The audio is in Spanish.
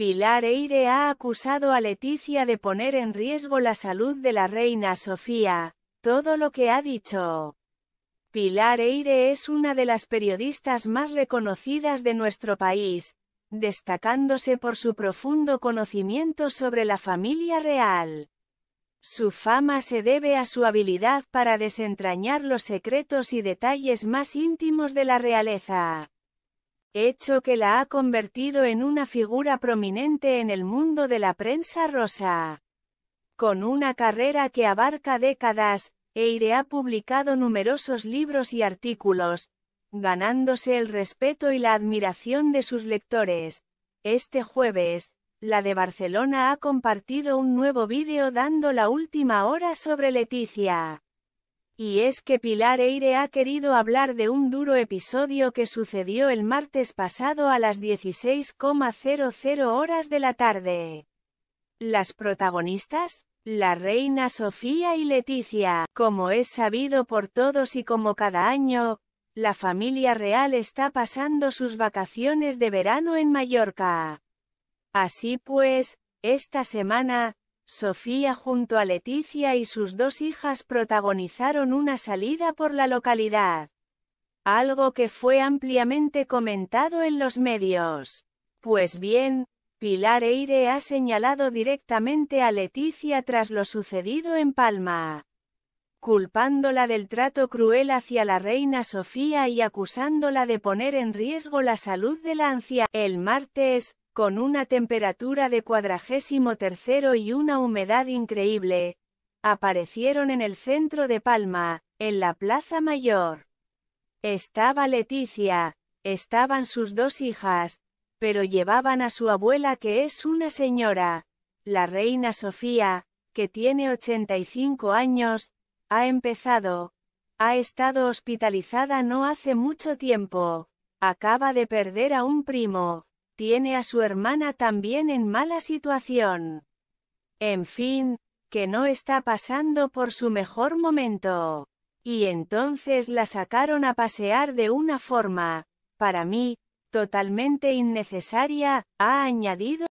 Pilar Eire ha acusado a Leticia de poner en riesgo la salud de la reina Sofía, todo lo que ha dicho. Pilar Eire es una de las periodistas más reconocidas de nuestro país, destacándose por su profundo conocimiento sobre la familia real. Su fama se debe a su habilidad para desentrañar los secretos y detalles más íntimos de la realeza hecho que la ha convertido en una figura prominente en el mundo de la prensa rosa. Con una carrera que abarca décadas, Eire ha publicado numerosos libros y artículos, ganándose el respeto y la admiración de sus lectores. Este jueves, la de Barcelona ha compartido un nuevo vídeo dando la última hora sobre Leticia. Y es que Pilar Eire ha querido hablar de un duro episodio que sucedió el martes pasado a las 16,00 horas de la tarde. Las protagonistas, la reina Sofía y Leticia, como es sabido por todos y como cada año, la familia real está pasando sus vacaciones de verano en Mallorca. Así pues, esta semana, Sofía junto a Leticia y sus dos hijas protagonizaron una salida por la localidad, algo que fue ampliamente comentado en los medios. Pues bien, Pilar Eire ha señalado directamente a Leticia tras lo sucedido en Palma, culpándola del trato cruel hacia la reina Sofía y acusándola de poner en riesgo la salud de la anciana. El martes, con una temperatura de cuadragésimo tercero y una humedad increíble, aparecieron en el centro de Palma, en la Plaza Mayor. Estaba Leticia, estaban sus dos hijas, pero llevaban a su abuela que es una señora, la reina Sofía, que tiene 85 años, ha empezado, ha estado hospitalizada no hace mucho tiempo, acaba de perder a un primo, tiene a su hermana también en mala situación. En fin, que no está pasando por su mejor momento. Y entonces la sacaron a pasear de una forma, para mí, totalmente innecesaria, ha añadido.